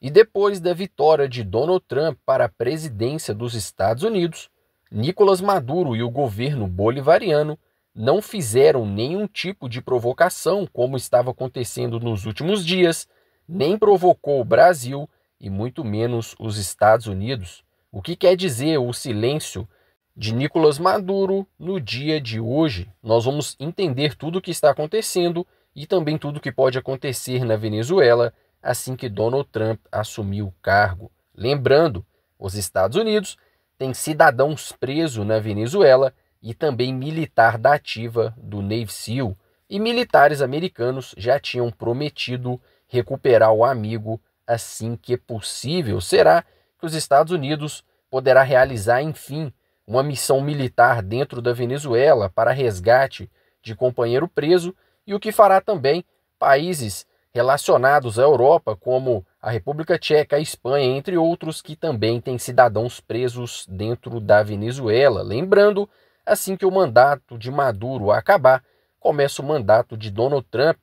E depois da vitória de Donald Trump para a presidência dos Estados Unidos, Nicolas Maduro e o governo bolivariano não fizeram nenhum tipo de provocação, como estava acontecendo nos últimos dias, nem provocou o Brasil e muito menos os Estados Unidos. O que quer dizer o silêncio de Nicolas Maduro no dia de hoje? Nós vamos entender tudo o que está acontecendo e também tudo o que pode acontecer na Venezuela assim que Donald Trump assumiu o cargo. Lembrando, os Estados Unidos têm cidadãos presos na Venezuela e também militar da ativa do Navy SEAL, e militares americanos já tinham prometido recuperar o amigo assim que possível. Será que os Estados Unidos poderá realizar, enfim, uma missão militar dentro da Venezuela para resgate de companheiro preso e o que fará também países relacionados à Europa, como a República Tcheca, a Espanha, entre outros, que também têm cidadãos presos dentro da Venezuela. Lembrando, assim que o mandato de Maduro acabar, começa o mandato de Donald Trump.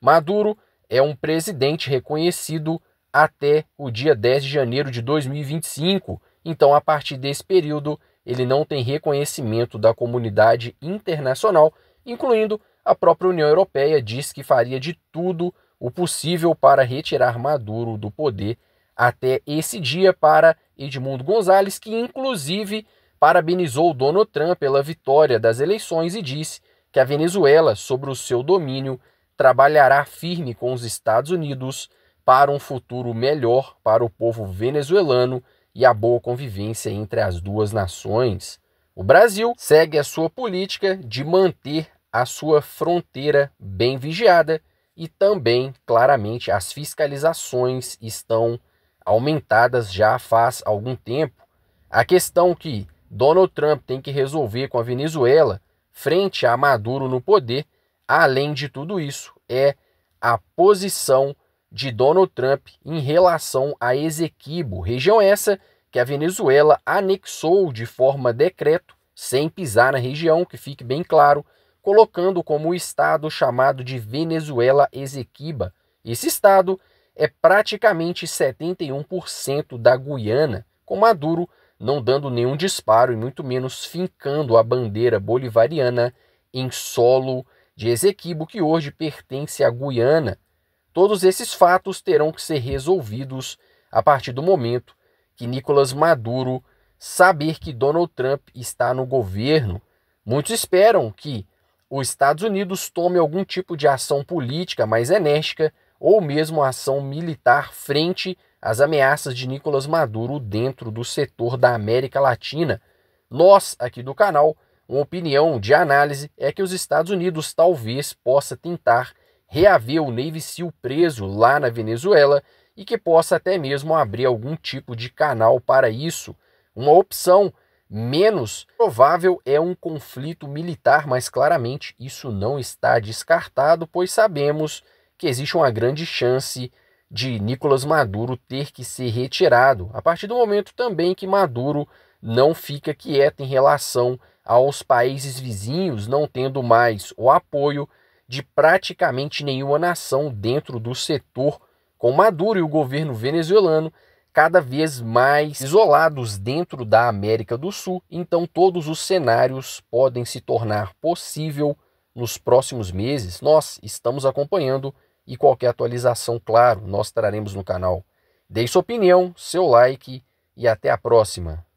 Maduro é um presidente reconhecido até o dia 10 de janeiro de 2025. Então, a partir desse período, ele não tem reconhecimento da comunidade internacional, incluindo a própria União Europeia, diz que faria de tudo o possível para retirar Maduro do poder até esse dia para Edmundo Gonzalez, que inclusive parabenizou Donald Trump pela vitória das eleições e disse que a Venezuela, sobre o seu domínio, trabalhará firme com os Estados Unidos para um futuro melhor para o povo venezuelano e a boa convivência entre as duas nações. O Brasil segue a sua política de manter a sua fronteira bem vigiada e também, claramente, as fiscalizações estão aumentadas já faz algum tempo. A questão que Donald Trump tem que resolver com a Venezuela, frente a Maduro no poder, além de tudo isso, é a posição de Donald Trump em relação a Ezequibo, região essa que a Venezuela anexou de forma decreto, sem pisar na região, que fique bem claro, colocando como o estado chamado de Venezuela Exequiba, Esse estado é praticamente 71% da Guiana, com Maduro não dando nenhum disparo e muito menos fincando a bandeira bolivariana em solo de Esequibo, que hoje pertence à Guiana. Todos esses fatos terão que ser resolvidos a partir do momento que Nicolas Maduro saber que Donald Trump está no governo. Muitos esperam que os Estados Unidos tome algum tipo de ação política mais enérgica ou mesmo ação militar frente às ameaças de Nicolás Maduro dentro do setor da América Latina. Nós, aqui do canal, uma opinião de análise é que os Estados Unidos talvez possa tentar reaver o Navy Seal preso lá na Venezuela e que possa até mesmo abrir algum tipo de canal para isso. Uma opção menos provável é um conflito militar, mas claramente isso não está descartado, pois sabemos que existe uma grande chance de Nicolas Maduro ter que ser retirado, a partir do momento também que Maduro não fica quieto em relação aos países vizinhos, não tendo mais o apoio de praticamente nenhuma nação dentro do setor. Com Maduro e o governo venezuelano cada vez mais isolados dentro da América do Sul, então todos os cenários podem se tornar possível nos próximos meses. Nós estamos acompanhando e qualquer atualização, claro, nós traremos no canal. Deixe sua opinião, seu like e até a próxima.